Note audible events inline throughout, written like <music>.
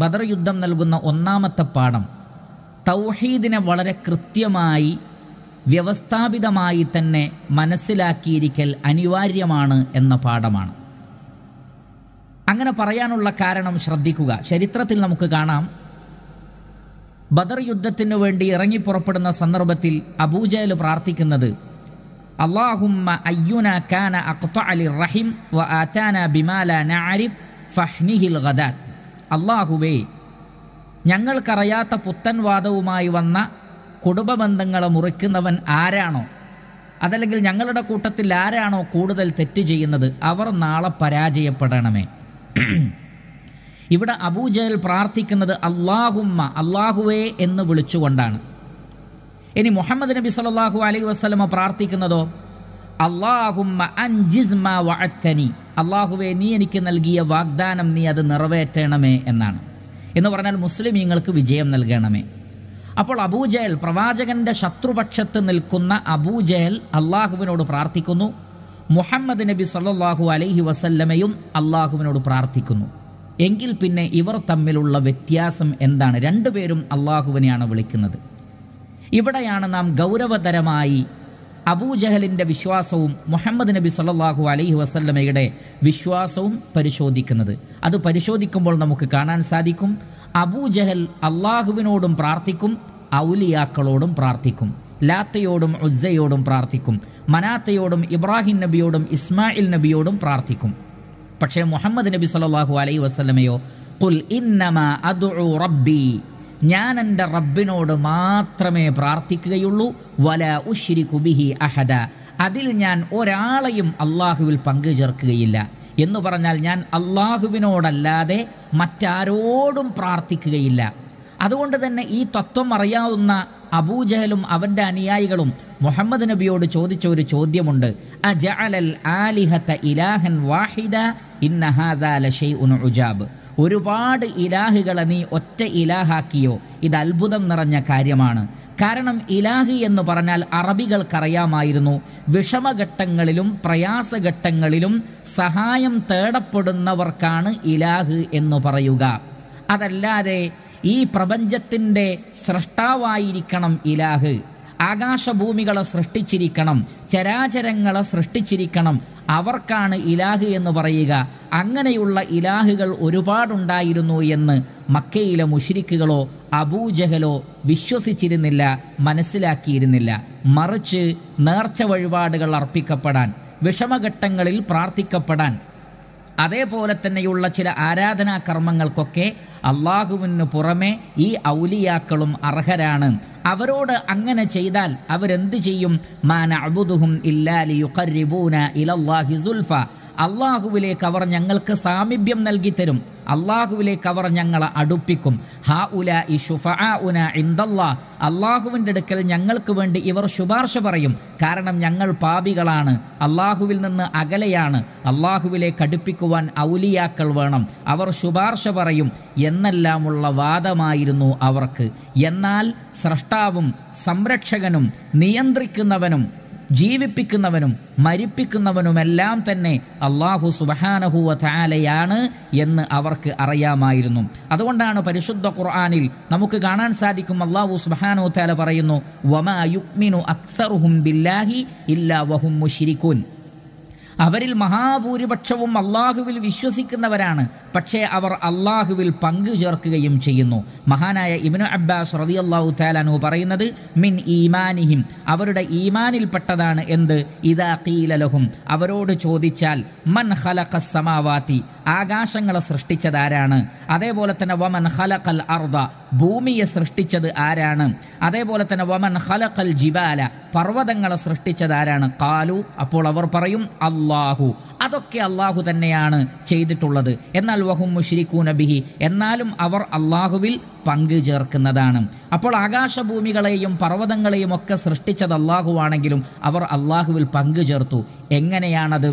ബദർ യുദ്ധം നൽകുന്ന ഒന്നാമത്തെ പാഠം തൗഹീദിനെ വളരെ കൃത്യമായി വ്യവസ്ഥാപിതമായി തന്നെ മനസ്സിലാക്കിയിരിക്കൽ അനിവാര്യമാണ് എന്ന പാഠമാണ് അങ്ങനെ പറയാനുള്ള കാരണം ശ്രദ്ധിക്കുക ചരിത്രത്തിൽ നമുക്ക് കാണാം ബദർ യുദ്ധത്തിനു വേണ്ടി ഇറങ്ങിപ്പുറപ്പെടുന്ന സന്ദർഭത്തിൽ അബൂജയൽ പ്രാർത്ഥിക്കുന്നത് അള്ളാഹുമ്മ അയ്യുന കാന അലി റഹിം ബിമാല ഫഹ്നിഹിൽ അള്ളാഹുവേ ഞങ്ങൾക്കറിയാത്ത പുത്തൻവാദവുമായി വന്ന കുടുംബബന്ധങ്ങളെ മുറിക്കുന്നവൻ ആരാണോ അതല്ലെങ്കിൽ ഞങ്ങളുടെ കൂട്ടത്തിൽ ആരാണോ കൂടുതൽ തെറ്റ് ചെയ്യുന്നത് അവർ നാളെ പരാജയപ്പെടണമേ <clears throat> ഇവിടെ അബൂജഹൽ പ്രാർത്ഥിക്കുന്നത് അള്ളാഹുമ്മ അള്ളാഹുവേ എന്ന് വിളിച്ചുകൊണ്ടാണ് ഇനി മുഹമ്മദ് നബി സല്ലാഹു അലൈ വസ്ലമ പ്രാർത്ഥിക്കുന്നതോ അള്ളാഹുമ്മ അൻജിസ്മ വഅത്തനി അള്ളാഹുവെ നീ എനിക്ക് നൽകിയ വാഗ്ദാനം നീ അത് നിറവേറ്റണമേ എന്നാണ് എന്ന് പറഞ്ഞാൽ മുസ്ലിമീങ്ങൾക്ക് വിജയം നൽകണമേ അപ്പോൾ അബൂജയൽ പ്രവാചകന്റെ ശത്രുപക്ഷത്ത് നിൽക്കുന്ന അബൂജയൽ അള്ളാഹുവിനോട് പ്രാർത്ഥിക്കുന്നു മുഹമ്മദ് നബി സല്ലാഹു അലൈഹി വസല്ലമയും അള്ളാഹുവിനോട് പ്രാർത്ഥിക്കുന്നു എങ്കിൽ പിന്നെ ഇവർ തമ്മിലുള്ള വ്യത്യാസം എന്താണ് രണ്ടുപേരും അള്ളാഹുവിനെയാണ് വിളിക്കുന്നത് ഇവിടെയാണ് നാം ഗൗരവതരമായി അബൂജഹലിൻ്റെ വിശ്വാസവും മുഹമ്മദ് നബി സല്ലാഹു അലൈഹി വസല്ലമയുടെ വിശ്വാസവും പരിശോധിക്കുന്നത് അത് പരിശോധിക്കുമ്പോൾ നമുക്ക് കാണാൻ സാധിക്കും അബൂജഹൽ അള്ളാഹുവിനോടും പ്രാർത്ഥിക്കും ഔലിയാക്കളോടും പ്രാർത്ഥിക്കും ലാത്തയോടും ഉജ്ജയോടും പ്രാർത്ഥിക്കും മനാത്തയോടും ഇബ്രാഹിം നബിയോടും ഇസ്മായിൽ നബിയോടും പ്രാർത്ഥിക്കും പക്ഷേ മുഹമ്മദ് നബി സല്ലാഹു അലൈഹി വസ്ലമയോ ഞാൻ എൻ്റെ റബ്ബിനോട് മാത്രമേ പ്രാർത്ഥിക്കുകയുള്ളൂ വല ഉഷിരി കുബിഹി അഹദ അതിൽ ഞാൻ ഒരാളെയും അള്ളാഹുവിൽ പങ്കു ചേർക്കുകയില്ല എന്ന് പറഞ്ഞാൽ ഞാൻ അള്ളാഹുവിനോടല്ലാതെ മറ്റാരോടും പ്രാർത്ഥിക്കുകയില്ല അതുകൊണ്ട് തന്നെ ഈ തത്വം അറിയാവുന്ന അബൂജഹലും അവൻ്റെ അനുയായികളും മുഹമ്മദ് നബിയോട് ചോദിച്ച ഒരു ചോദ്യമുണ്ട് അജഅലൽ ആലിഹത ഇലാഹൻ വാഹിദ ഇന്നഹാദ ഉൻ ഉജാബ് ഒരുപാട് ഇലാഹുകളെ നീ ഒറ്റ ഇലാഹാക്കിയോ ഇത് അത്ഭുതം നിറഞ്ഞ കാര്യമാണ് കാരണം ഇലാഹി എന്ന് പറഞ്ഞാൽ അറബികൾക്കറിയാമായിരുന്നു വിഷമഘട്ടങ്ങളിലും പ്രയാസഘട്ടങ്ങളിലും സഹായം തേടപ്പെടുന്നവർക്കാണ് ഇലാഹ് എന്ന് പറയുക അതല്ലാതെ ഈ പ്രപഞ്ചത്തിൻ്റെ സൃഷ്ടാവായിരിക്കണം ഇലാഹ് ആകാശഭൂമികളെ സൃഷ്ടിച്ചിരിക്കണം ചരാചരങ്ങളെ സൃഷ്ടിച്ചിരിക്കണം അവർക്കാണ് ഇലാഹ് എന്ന് പറയുക അങ്ങനെയുള്ള ഇലാഹുകൾ ഒരുപാടുണ്ടായിരുന്നു എന്ന് മക്കയിലെ മുഷിരിക്കുകളോ അബൂജഹലോ വിശ്വസിച്ചിരുന്നില്ല മനസ്സിലാക്കിയിരുന്നില്ല മറിച്ച് നേർച്ച വഴിപാടുകൾ അർപ്പിക്കപ്പെടാൻ വിഷമഘട്ടങ്ങളിൽ പ്രാർത്ഥിക്കപ്പെടാൻ അതേപോലെ തന്നെയുള്ള ചില ആരാധനാ കർമ്മങ്ങൾക്കൊക്കെ അള്ളാഹുവിന് പുറമെ ഈ ഔലിയാക്കളും അർഹരാണ് അവരോട് അങ്ങനെ ചെയ്താൽ അവരെന്ത് ചെയ്യും മാന അബുദുഹും ഇല്ലാലി യുഖറിബൂന ഇലല്ലാഹി സുൽഫ അള്ളാഹുവിലേക്ക് അവർ ഞങ്ങൾക്ക് സാമീപ്യം നൽകി തരും അള്ളാഹുവിലേക്ക് അവർ ഞങ്ങളെ അടുപ്പിക്കും ഹാ ഉല ഇ ഷുഫ ഉന അള്ളാഹുവിൻ്റെ അടുക്കൽ ഞങ്ങൾക്ക് വേണ്ടി ഇവർ ശുപാർശ പറയും കാരണം ഞങ്ങൾ പാപികളാണ് അള്ളാഹുവിൽ നിന്ന് അകലെയാണ് അള്ളാഹുവിലേക്ക് അടുപ്പിക്കുവാൻ ഔലിയാക്കൾ വേണം അവർ ശുപാർശ പറയും എന്നെല്ലാമുള്ള വാദമായിരുന്നു അവർക്ക് എന്നാൽ സ്രഷ്ടാവും സംരക്ഷകനും നിയന്ത്രിക്കുന്നവനും ജീവിപ്പിക്കുന്നവനും മരിപ്പിക്കുന്നവനുമെല്ലാം തന്നെ അള്ളാഹു സുബഹാനഹുവ താലയാണ് എന്ന് അവർക്ക് അറിയാമായിരുന്നു അതുകൊണ്ടാണ് പരിശുദ്ധ ഖുർആാനിൽ നമുക്ക് കാണാൻ സാധിക്കും അള്ളാഹു സുബഹാനു താല പറയുന്നു വമാ യുക്മിനു അക്സറുഹും ബില്ലാഹി ഇല്ലാ വഹും മുഷിരിക്കുൻ അവരിൽ മഹാഭൂരിപക്ഷവും അള്ളാഹുവിൽ വിശ്വസിക്കുന്നവരാണ് പക്ഷേ അവർ അള്ളാഹുവിൽ പങ്കു ചേർക്കുകയും ചെയ്യുന്നു മഹാനായ ഇബ്നു അബ്ബാസ് റതി അള്ളാഹു താലാനു പറയുന്നത് മിൻ ഈമാനിഹിം അവരുടെ ഈമാനിൽപ്പെട്ടതാണ് എന്ത് ഇതാ കീലലഹും അവരോട് ചോദിച്ചാൽ മൻ ഹലഖ സമാവാത്തി ആകാശങ്ങളെ സൃഷ്ടിച്ചത് ആരാണ് അതേപോലെ തന്നെ വമൻ ഹലഖൽ അർദ ഭൂമിയെ സൃഷ്ടിച്ചത് ആരാണ് അതേപോലെ തന്നെ വമൻ ഹലഖൽ ജിബാല പർവ്വതങ്ങളെ സൃഷ്ടിച്ചത് ആരാണ് കാലു അപ്പോൾ അവർ പറയും അള്ളാഹു അതൊക്കെ അള്ളാഹു തന്നെയാണ് ചെയ്തിട്ടുള്ളത് എന്നാൽ വഹും മുഷിരിക്കൂ നബിഹി എന്നാലും അവർ അള്ളാഹുവിൽ പങ്കു ചേർക്കുന്നതാണ് അപ്പോൾ ആകാശഭൂമികളെയും പർവ്വതങ്ങളെയും ഒക്കെ സൃഷ്ടിച്ചത് അള്ളാഹുവാണെങ്കിലും അവർ അള്ളാഹുവിൽ പങ്കു ചേർത്തു എങ്ങനെയാണത്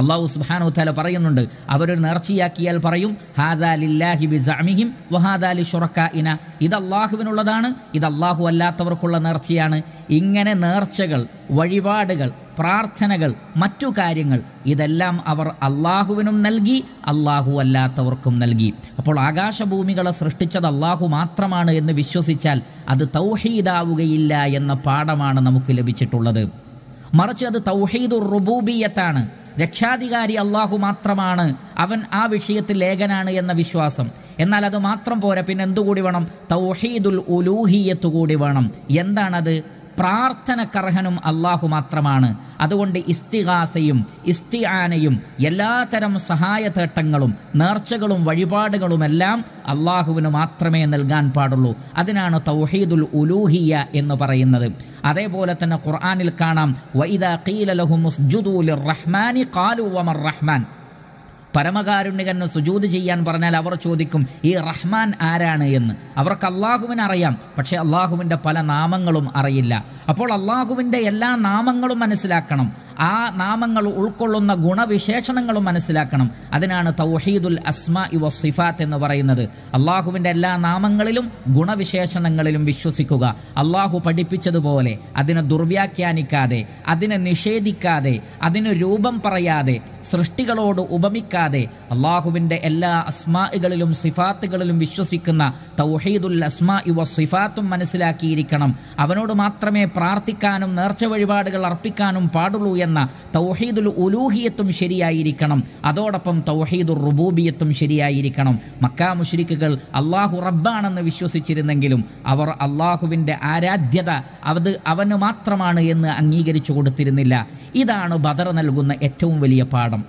അള്ളാഹു സുബാനു താല പറയുന്നുണ്ട് അവരൊരു നേർച്ചയാക്കിയാൽ പറയും ഹാദാലില്ലാഹി ബിസാമിഹിം വഹാദാലി ഷുറക്ക ഇന ഇത് അള്ളാഹുവിനുള്ളതാണ് ഇത് അള്ളാഹു അല്ലാത്തവർക്കുള്ള നേർച്ചയാണ് ഇങ്ങനെ നേർച്ചകൾ വഴിപാടുകൾ പ്രാർത്ഥനകൾ മറ്റു കാര്യങ്ങൾ ഇതെല്ലാം അവർ അള്ളാഹുവിനും നൽകി അള്ളാഹു അല്ലാത്തവർക്കും നൽകി അപ്പോൾ ആകാശഭൂമികളെ സൃഷ്ടിച്ചത് അള്ളാഹു മാത്രമാണ് എന്ന് വിശ്വസിച്ചാൽ അത് തൗഹീദാവുകയില്ല എന്ന പാഠമാണ് നമുക്ക് ലഭിച്ചിട്ടുള്ളത് മറിച്ച് അത് തൗഹീദുർ റുബൂബിയത്താണ് രക്ഷാധികാരി അള്ളാഹു മാത്രമാണ് അവൻ ആ വിഷയത്തിൽ ലേഖനാണ് എന്ന വിശ്വാസം എന്നാൽ അത് മാത്രം പോരാ പിന്നെ എന്തുകൂടി വേണം തൗഹീദുൽ ഉലൂഹിയത്ത് കൂടി വേണം എന്താണത് പ്രാർത്ഥനക്കർഹനും അള്ളാഹു മാത്രമാണ് അതുകൊണ്ട് ഇസ്തിഹാസയും ഇസ്തിആനയും എല്ലാതരം സഹായതേട്ടങ്ങളും നേർച്ചകളും വഴിപാടുകളുമെല്ലാം അള്ളാഹുവിന് മാത്രമേ നൽകാൻ പാടുള്ളൂ അതിനാണ് തൗഹീദുൽ ഉലൂഹിയ എന്ന് പറയുന്നത് അതേപോലെ തന്നെ ഖുർആാനിൽ കാണാം റഹ്മാനി റഹ്മാൻ പരമകാരുണ്യകന് സുജൂത് ചെയ്യാൻ പറഞ്ഞാൽ അവർ ചോദിക്കും ഈ റഹ്മാൻ ആരാണ് എന്ന് അവർക്ക് അള്ളാഹുവിനെ അറിയാം പക്ഷേ അള്ളാഹുവിൻ്റെ പല നാമങ്ങളും അറിയില്ല അപ്പോൾ അള്ളാഹുവിൻ്റെ എല്ലാ നാമങ്ങളും മനസ്സിലാക്കണം ആ നാമങ്ങൾ ഉൾക്കൊള്ളുന്ന ഗുണവിശേഷണങ്ങളും മനസ്സിലാക്കണം അതിനാണ് തൗഹീദുൽ അസ്മ ഇവ സിഫാത്ത് എന്ന് പറയുന്നത് അള്ളാഹുവിൻ്റെ എല്ലാ നാമങ്ങളിലും ഗുണവിശേഷണങ്ങളിലും വിശ്വസിക്കുക അള്ളാഹു പഠിപ്പിച്ചതുപോലെ അതിനെ ദുർവ്യാഖ്യാനിക്കാതെ അതിനെ നിഷേധിക്കാതെ അതിന് രൂപം പറയാതെ സൃഷ്ടികളോട് ഉപമിക്കാതെ അള്ളാഹുവിൻ്റെ എല്ലാ അസ്മാകളിലും സിഫാത്തുകളിലും വിശ്വസിക്കുന്ന തൗഹീദുൽ അസ്മ ഇവ സിഫാത്തും മനസ്സിലാക്കിയിരിക്കണം അവനോട് മാത്രമേ പ്രാർത്ഥിക്കാനും നേർച്ച വഴിപാടുകൾ അർപ്പിക്കാനും പാടുള്ളൂ എന്ന തൗഹീദുൽ ഉലൂഹിയത്തും ശരിയായിരിക്കണം അതോടൊപ്പം തൗഹീദുർ റുബൂബിയത്തും ശരിയായിരിക്കണം മക്കാ മുഷ്രിക്കുകൾ അള്ളാഹു റബ്ബാണെന്ന് വിശ്വസിച്ചിരുന്നെങ്കിലും അവർ അള്ളാഹുവിൻ്റെ ആരാധ്യത അത് അവന് മാത്രമാണ് എന്ന് അംഗീകരിച്ചു കൊടുത്തിരുന്നില്ല ഇതാണ് ബദർ നൽകുന്ന ഏറ്റവും വലിയ പാഠം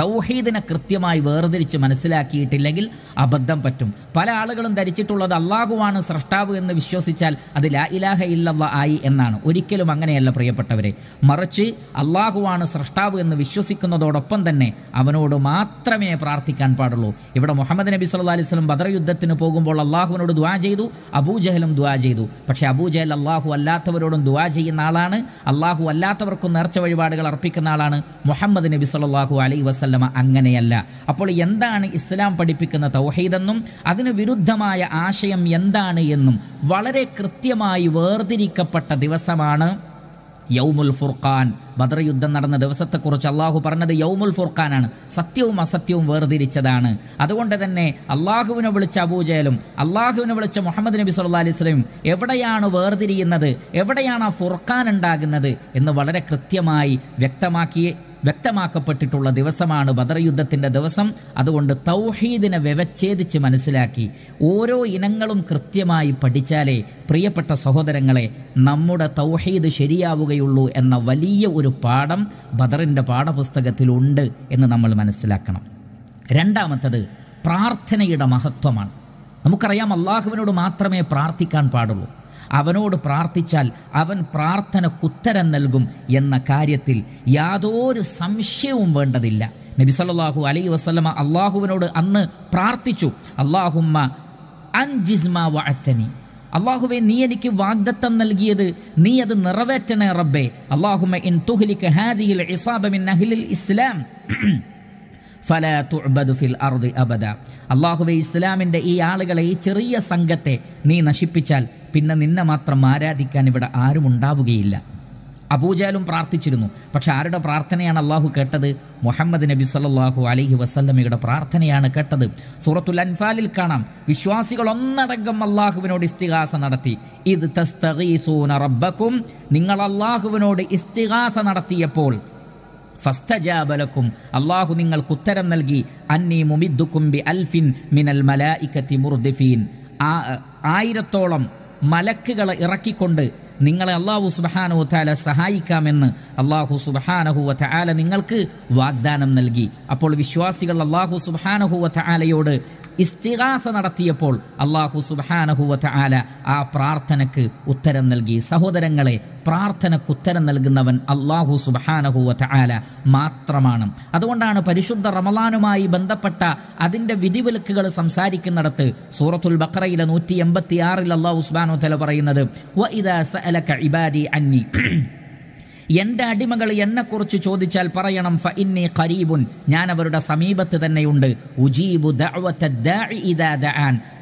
തൗഹീദിനെ കൃത്യമായി വേർതിരിച്ച് മനസ്സിലാക്കിയിട്ടില്ലെങ്കിൽ അബദ്ധം പറ്റും പല ആളുകളും ധരിച്ചിട്ടുള്ളത് അള്ളാഹുവാണ് സ്രഷ്ടാവ് എന്ന് വിശ്വസിച്ചാൽ അത് ലാ ഇലാഹ ഇല്ലവ ആയി എന്നാണ് ഒരിക്കലും അങ്ങനെയല്ല പ്രിയപ്പെട്ടവരെ മറിച്ച് അള്ളാഹുവാണ് സ്രഷ്ടാവ് എന്ന് വിശ്വസിക്കുന്നതോടൊപ്പം തന്നെ അവനോട് മാത്രമേ പ്രാർത്ഥിക്കാൻ പാടുള്ളൂ ഇവിടെ മുഹമ്മദ് നബി സല്ലാ അലൈഹി സ്വലം ബദർ യുദ്ധത്തിന് പോകുമ്പോൾ അള്ളാഹുവിനോട് ദ്വാ ചെയ്തു അബൂജഹലും ദ്വാ ചെയ്തു പക്ഷേ അബൂജഹൽ അള്ളാഹു അല്ലാത്തവരോടും ദ്വാ ചെയ്യുന്ന ആളാണ് അള്ളാഹു അല്ലാത്തവർക്കും നേർച്ച വഴിപാടുകൾ അർപ്പിക്കുന്ന ആളാണ് മുഹമ്മദ് നബി സല്ലാഹു അലൈ വസ്ലം വസ്ല്ലമ അങ്ങനെയല്ല അപ്പോൾ എന്താണ് ഇസ്ലാം പഠിപ്പിക്കുന്ന തൗഹീദെന്നും അതിന് വിരുദ്ധമായ ആശയം എന്താണ് എന്നും വളരെ കൃത്യമായി വേർതിരിക്കപ്പെട്ട ദിവസമാണ് യൗമുൽ ഫുർഖാൻ ബദർ യുദ്ധം നടന്ന ദിവസത്തെക്കുറിച്ച് അള്ളാഹു പറഞ്ഞത് യൗമുൽ ഫുർഖാനാണ് സത്യവും അസത്യവും വേർതിരിച്ചതാണ് അതുകൊണ്ട് തന്നെ അള്ളാഹുവിനെ വിളിച്ച അബൂജയലും അള്ളാഹുവിനെ വിളിച്ച മുഹമ്മദ് നബി സല്ലാ അലൈഹി സ്വലം എവിടെയാണ് വേർതിരിയുന്നത് എവിടെയാണ് ആ ഫുർഖാൻ ഉണ്ടാകുന്നത് എന്ന് വളരെ കൃത്യമായി വ്യക്തമാക്കി വ്യക്തമാക്കപ്പെട്ടിട്ടുള്ള ദിവസമാണ് ബദർ യുദ്ധത്തിൻ്റെ ദിവസം അതുകൊണ്ട് തൗഹീദിനെ വ്യവച്ഛേദിച്ച് മനസ്സിലാക്കി ഓരോ ഇനങ്ങളും കൃത്യമായി പഠിച്ചാലേ പ്രിയപ്പെട്ട സഹോദരങ്ങളെ നമ്മുടെ തൗഹീദ് ശരിയാവുകയുള്ളൂ എന്ന വലിയ ഒരു പാഠം ബദറിൻ്റെ പാഠപുസ്തകത്തിലുണ്ട് എന്ന് നമ്മൾ മനസ്സിലാക്കണം രണ്ടാമത്തത് പ്രാർത്ഥനയുടെ മഹത്വമാണ് നമുക്കറിയാം അള്ളാഹുവിനോട് മാത്രമേ പ്രാർത്ഥിക്കാൻ പാടുള്ളൂ അവനോട് പ്രാർത്ഥിച്ചാൽ അവൻ കുത്തരം നൽകും എന്ന കാര്യത്തിൽ യാതൊരു സംശയവും വേണ്ടതില്ല നബി സല്ലാഹു അലൈ വസ്ലമ അള്ളാഹുവിനോട് അന്ന് പ്രാർത്ഥിച്ചു അള്ളാഹുമ്മ അൻജിസ്മ വഅത്തനി അള്ളാഹുവെ നീ എനിക്ക് വാഗ്ദത്തം നൽകിയത് നീ അത് നിറവേറ്റണേ റബ്ബേ അള്ളാഹുമ ഇൻ തുഹ്ലിക്ക് ഹാദിയിൽ ഇസ്ലാം ഫല ഇസ്ലാമിന്റെ ഫിൽ അർദി അബദ ഇസ്ലാമിൻ്റെ ഈ ആളുകളെ ഈ ചെറിയ സംഘത്തെ നീ നശിപ്പിച്ചാൽ പിന്നെ നിന്നെ മാത്രം ആരാധിക്കാൻ ഇവിടെ ആരും ഉണ്ടാവുകയില്ല അബൂജാലും പ്രാർത്ഥിച്ചിരുന്നു പക്ഷെ ആരുടെ പ്രാർത്ഥനയാണ് അള്ളാഹു കേട്ടത് മുഹമ്മദ് നബി സല്ലാഹു അലഹി വസ്ല്ലമയുടെ പ്രാർത്ഥനയാണ് കേട്ടത് സൂറത്തുൽ അൻഫാലിൽ കാണാം വിശ്വാസികൾ ഒന്നടങ്കം അള്ളാഹുവിനോട് ഇസ്തിഹാസ നടത്തി ഇത് തസ്തഗീസൂന റബ്ബക്കും നിങ്ങൾ അള്ളാഹുവിനോട് ഇസ്തിഹാസ നടത്തിയപ്പോൾ ഫസ്തജാബലക്കും അള്ളാഹു നിങ്ങൾക്ക് ഉത്തരം നൽകി അന്നി മുമിദ്ദുക്കും ബി അൽഫിൻ മിനൽ മലായിക്കത്തി മുർദിഫീൻ ആ ആയിരത്തോളം മലക്കുകളെ ഇറക്കിക്കൊണ്ട് നിങ്ങളെ അള്ളാഹു സുബഹാനഹു താല സഹായിക്കാമെന്ന് അള്ളാഹു വ താല നിങ്ങൾക്ക് വാഗ്ദാനം നൽകി അപ്പോൾ വിശ്വാസികൾ അള്ളാഹു വ താലയോട് ഇസ്തിഹാസ നടത്തിയപ്പോൾ അള്ളാഹു സുബാനഹുവറ്റ ആല ആ പ്രാർത്ഥനക്ക് ഉത്തരം നൽകി സഹോദരങ്ങളെ പ്രാർത്ഥനക്ക് ഉത്തരം നൽകുന്നവൻ അള്ളാഹു സുബാനഹുവറ്റ ആല മാത്രമാണ് അതുകൊണ്ടാണ് പരിശുദ്ധ റമലാനുമായി ബന്ധപ്പെട്ട അതിൻ്റെ വിധിവിലക്കുകൾ സംസാരിക്കുന്നിടത്ത് സൂറത്തുൽ ബക്രയിലെ നൂറ്റി എൺപത്തി ആറിൽ അള്ളാഹു സുബാനു തല പറയുന്നത് സഅലക ഇബാദി അന്നി എൻ്റെ അടിമകൾ എന്നെക്കുറിച്ച് ചോദിച്ചാൽ പറയണം ഫ ഇന്നി ഖരീബുൻ ഞാൻ അവരുടെ സമീപത്ത് തന്നെയുണ്ട് ഉജീബു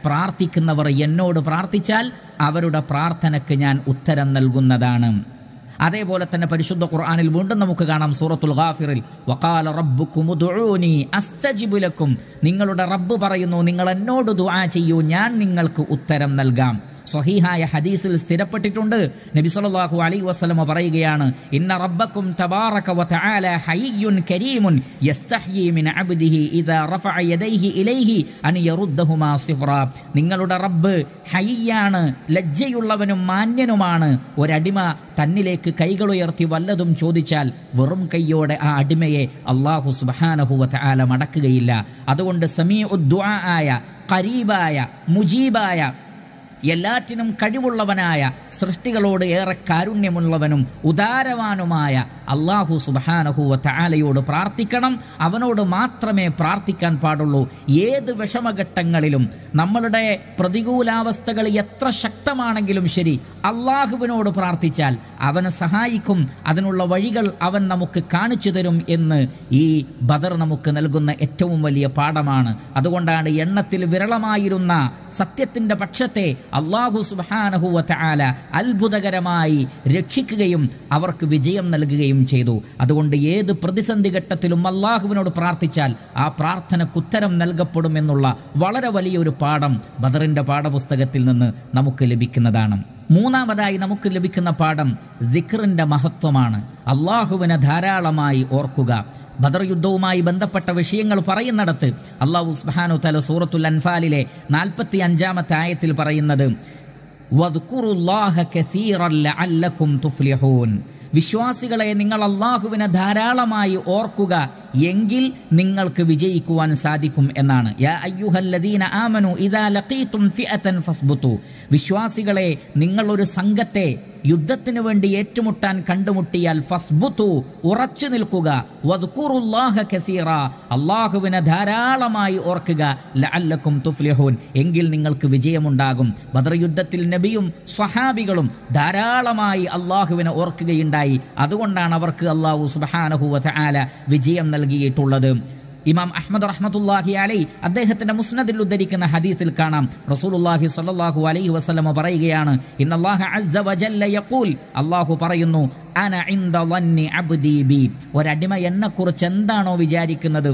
പ്രാർത്ഥിക്കുന്നവർ എന്നോട് പ്രാർത്ഥിച്ചാൽ അവരുടെ പ്രാർത്ഥനയ്ക്ക് ഞാൻ ഉത്തരം നൽകുന്നതാണ് അതേപോലെ തന്നെ പരിശുദ്ധ ഖുർആാനിൽ വീണ്ടും നമുക്ക് കാണാം സൂറത്തുൽ ഖാഫിറിൽ വക്കാല റബ്ബുക്കും അസ്തജിബുലക്കും നിങ്ങളുടെ റബ്ബ് പറയുന്നു നിങ്ങൾ എന്നോട് ദുആ ചെയ്യൂ ഞാൻ നിങ്ങൾക്ക് ഉത്തരം നൽകാം സ്വഹീഹായ ഹദീസിൽ സ്ഥിരപ്പെട്ടിട്ടുണ്ട് നബി സല്ലല്ലാഹു അലൈഹി വസ്ലമ പറയുകയാണ് ഇന്ന റബ്ബക്കും തബാറക ഹയ്യുൻ കരീമുൻ മിൻ അബ്ദിഹി ഇദാ റഫഅ യദൈഹി ഇലൈഹി അൻ നിങ്ങളുടെ റബ്ബ് ഹയ്യാണ് ലജ്ജയുള്ളവനും മാന്യനുമാണ് ഒരടിമ തന്നിലേക്ക് കൈകൾ ഉയർത്തി വല്ലതും ചോദിച്ചാൽ വെറും കൈയോടെ ആ അടിമയെ അള്ളാഹു സുബാനഹുവത്ത് ആല മടക്കുകയില്ല അതുകൊണ്ട് സമീ ഉദ്ദുആ ആയ കരീബായ മുജീബായ എല്ലാറ്റിനും കഴിവുള്ളവനായ സൃഷ്ടികളോട് ഏറെ കാരുണ്യമുള്ളവനും ഉദാരവാനുമായ അള്ളാഹു സുബാനഹു വാലയോട് പ്രാർത്ഥിക്കണം അവനോട് മാത്രമേ പ്രാർത്ഥിക്കാൻ പാടുള്ളൂ ഏത് വിഷമഘട്ടങ്ങളിലും നമ്മളുടെ പ്രതികൂലാവസ്ഥകൾ എത്ര ശക്തമാണെങ്കിലും ശരി അള്ളാഹുവിനോട് പ്രാർത്ഥിച്ചാൽ അവനെ സഹായിക്കും അതിനുള്ള വഴികൾ അവൻ നമുക്ക് കാണിച്ചു തരും എന്ന് ഈ ബദർ നമുക്ക് നൽകുന്ന ഏറ്റവും വലിയ പാഠമാണ് അതുകൊണ്ടാണ് എണ്ണത്തിൽ വിരളമായിരുന്ന സത്യത്തിൻ്റെ പക്ഷത്തെ അള്ളാഹു സുബാനഹു വാല അത്ഭുതകരമായി രക്ഷിക്കുകയും അവർക്ക് വിജയം നൽകുകയും നൽകുകയും ചെയ്തു അതുകൊണ്ട് ഏത് പ്രതിസന്ധി ഘട്ടത്തിലും അള്ളാഹുവിനോട് പ്രാർത്ഥിച്ചാൽ ആ പ്രാർത്ഥനക്കുത്തരം ഉത്തരം നൽകപ്പെടുമെന്നുള്ള വളരെ വലിയൊരു പാഠം ബദറിൻ്റെ പാഠപുസ്തകത്തിൽ നിന്ന് നമുക്ക് ലഭിക്കുന്നതാണ് മൂന്നാമതായി നമുക്ക് ലഭിക്കുന്ന പാഠം ദിക്റിൻ്റെ മഹത്വമാണ് അള്ളാഹുവിനെ ധാരാളമായി ഓർക്കുക ബദർ യുദ്ധവുമായി ബന്ധപ്പെട്ട വിഷയങ്ങൾ പറയുന്നിടത്ത് അള്ളാഹു ഉസ്ബാനു തല സൂറത്തുൽ അൻഫാലിലെ നാൽപ്പത്തി അഞ്ചാമത്തെ ആയത്തിൽ പറയുന്നത് വദ്കുറുല്ലാഹ കസീറല്ല അല്ലക്കും തുഫ്ലിഹൂൻ വിശ്വാസികളെ നിങ്ങൾ അള്ളാഹുവിനെ ധാരാളമായി ഓർക്കുക എങ്കിൽ നിങ്ങൾക്ക് വിജയിക്കുവാൻ സാധിക്കും എന്നാണ് യാ അയ്യുഹല്ലദീന ആമനു ഇദാ ലഖീതും ഫിഅതൻ വിശ്വാസികളെ നിങ്ങളൊരു സംഘത്തെ യുദ്ധത്തിനു വേണ്ടി ഏറ്റുമുട്ടാൻ കണ്ടുമുട്ടിയാൽ ഫസ്ബുത്തു ഉറച്ചു നിൽക്കുക കസീറ അള്ളാഹുവിനെ ധാരാളമായി ഓർക്കുക ലഅല്ലക്കും തുഫ്ലിഹൂൻ എങ്കിൽ നിങ്ങൾക്ക് വിജയമുണ്ടാകും ബദർ യുദ്ധത്തിൽ നബിയും സ്വഹാബികളും ധാരാളമായി അള്ളാഹുവിനെ ഓർക്കുകയുണ്ടായി അതുകൊണ്ടാണ് അവർക്ക് അള്ളാഹു വ തആല വിജയം നൽകിയിട്ടുള്ളത് ഇമാം അഹമ്മദ് റഹ്മത്തുല്ലാഹി അലൈ അദ്ദേഹത്തിന്റെ മുസ്നദിൽ ഉദ്ധരിക്കുന്ന ഹദീസിൽ കാണാം റസൂലുല്ലാഹി സ്വല്ലല്ലാഹു അലൈഹി വസ്ലമ പറയുകയാണ് അള്ളാഹു പറയുന്നു ഒരടിമ എന്നെക്കുറിച്ച് എന്താണോ വിചാരിക്കുന്നത്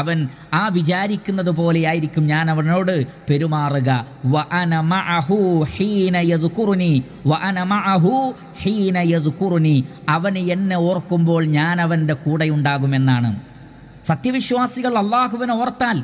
അവൻ ആ വിചാരിക്കുന്നത് പോലെയായിരിക്കും ഞാൻ അവനോട് പെരുമാറുക അവന് എന്നെ ഓർക്കുമ്പോൾ ഞാൻ അവൻ്റെ കൂടെയുണ്ടാകുമെന്നാണ് സത്യവിശ്വാസികൾ അള്ളാഹുവിനെ ഓർത്താൽ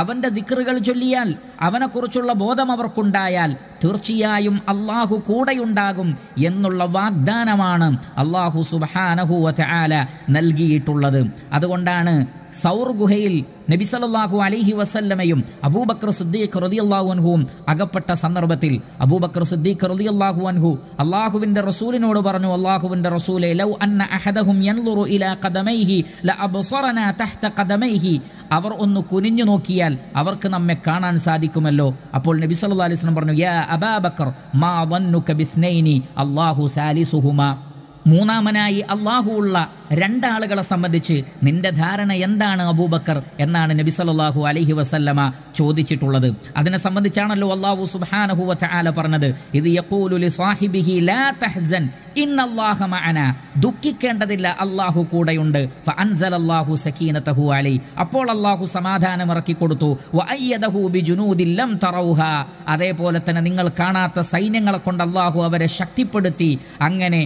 അവൻ്റെ ദിക്റുകൾ ചൊല്ലിയാൽ അവനെക്കുറിച്ചുള്ള ബോധം അവർക്കുണ്ടായാൽ തീർച്ചയായും അള്ളാഹു കൂടെയുണ്ടാകും എന്നുള്ള വാഗ്ദാനമാണ് അള്ളാഹു സുബാനഹുവത്ത് ആല നൽകിയിട്ടുള്ളത് അതുകൊണ്ടാണ് സൗർ ഗുഹയിൽ നബിസലല്ലാഹു അലൈഹി വസല്ലമയും അബൂബക്കർ സിദ്ദീഖ് റതി അൻഹുവും അകപ്പെട്ട സന്ദർഭത്തിൽ അബൂബക്കർ സിദ്ദീഖ് അള്ളാഹു അൻഹു അള്ളാഹുവിൻ്റെ റസൂലിനോട് പറഞ്ഞു അള്ളാഹുവിൻ്റെ റസൂലെ ലൗ അന്ന അഹദഹും യൻലുറു ഖദമൈഹി ല തഹ്ത ഖദമൈഹി അവർ ഒന്ന് കുനിഞ്ഞു നോക്കിയാൽ അവർക്ക് നമ്മെ കാണാൻ സാധിക്കുമല്ലോ അപ്പോൾ നബി സല്ലല്ലാഹു അലൈഹി വസല്ലം പറഞ്ഞു യാ അബാബക്കർ മാ വന്നുക ബിസ്നൈനി അല്ലാഹു സാലിസുഹുമാ മൂന്നാമനായി അല്ലാഹു ഉള്ള രണ്ടാളുകളെ സംബന്ധിച്ച് നിന്റെ ധാരണ എന്താണ് അബൂബക്കർ എന്നാണ് നബി സല്ലാഹു അലഹി വസല്ലമ ചോദിച്ചിട്ടുള്ളത് അതിനെ സംബന്ധിച്ചാണല്ലോ അള്ളാഹു സുബാനഹു വാല പറഞ്ഞത് ഇത് ദുഃഖിക്കേണ്ടതില്ല അള്ളാഹു കൂടെയുണ്ട് അപ്പോൾ അള്ളാഹു സമാധാനം ഇറക്കി കൊടുത്തു അതേപോലെ തന്നെ നിങ്ങൾ കാണാത്ത സൈന്യങ്ങളെ കൊണ്ട് അള്ളാഹു അവരെ ശക്തിപ്പെടുത്തി അങ്ങനെ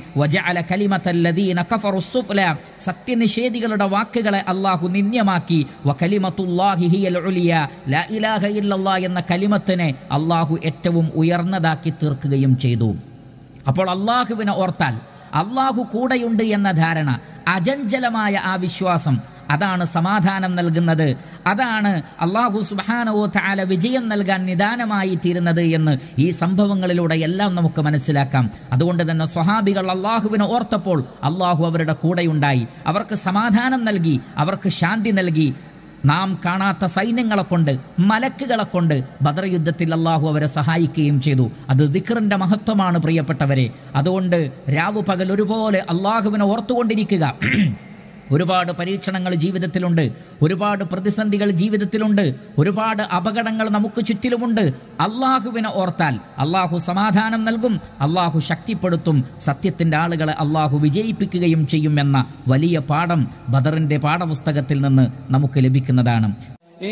സത്യനിഷേധികളുടെ വാക്കുകളെ അള്ളാഹു നിന്ദ്യമാക്കി എന്ന കലിമത്തിനെ അള്ളാഹു ഏറ്റവും ഉയർന്നതാക്കി തീർക്കുകയും ചെയ്തു അപ്പോൾ അള്ളാഹുവിനെ ഓർത്താൽ അള്ളാഹു കൂടെയുണ്ട് എന്ന ധാരണ അജഞ്ചലമായ ആ വിശ്വാസം അതാണ് സമാധാനം നൽകുന്നത് അതാണ് അള്ളാഹു സുബാനവോ താല വിജയം നൽകാൻ നിദാനമായി തീരുന്നത് എന്ന് ഈ സംഭവങ്ങളിലൂടെ എല്ലാം നമുക്ക് മനസ്സിലാക്കാം അതുകൊണ്ട് തന്നെ സ്വഹാബികൾ അള്ളാഹുവിനെ ഓർത്തപ്പോൾ അള്ളാഹു അവരുടെ കൂടെയുണ്ടായി അവർക്ക് സമാധാനം നൽകി അവർക്ക് ശാന്തി നൽകി നാം കാണാത്ത സൈന്യങ്ങളെ കൊണ്ട് മലക്കുകളെ കൊണ്ട് ബദർ യുദ്ധത്തിൽ അള്ളാഹു അവരെ സഹായിക്കുകയും ചെയ്തു അത് ദിഖറിൻ്റെ മഹത്വമാണ് പ്രിയപ്പെട്ടവരെ അതുകൊണ്ട് രാവു പകൽ ഒരുപോലെ അള്ളാഹുവിനെ ഓർത്തുകൊണ്ടിരിക്കുക ഒരുപാട് പരീക്ഷണങ്ങൾ ജീവിതത്തിലുണ്ട് ഒരുപാട് പ്രതിസന്ധികൾ ജീവിതത്തിലുണ്ട് ഒരുപാട് അപകടങ്ങൾ നമുക്ക് ചുറ്റിലുമുണ്ട് അള്ളാഹുവിനെ ഓർത്താൽ അള്ളാഹു സമാധാനം നൽകും അള്ളാഹു ശക്തിപ്പെടുത്തും സത്യത്തിൻ്റെ ആളുകളെ അള്ളാഹു വിജയിപ്പിക്കുകയും ചെയ്യുമെന്ന വലിയ പാഠം ബദറിൻ്റെ പാഠപുസ്തകത്തിൽ നിന്ന് നമുക്ക് ലഭിക്കുന്നതാണ്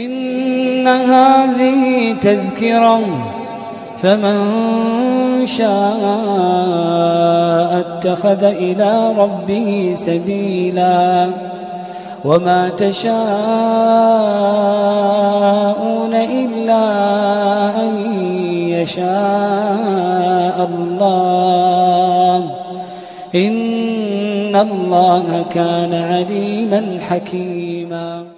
ഇന്ന شاء اتخذ إلى ربه سبيلا وما تشاءون إلا أن يشاء الله إن الله كان عليما حكيما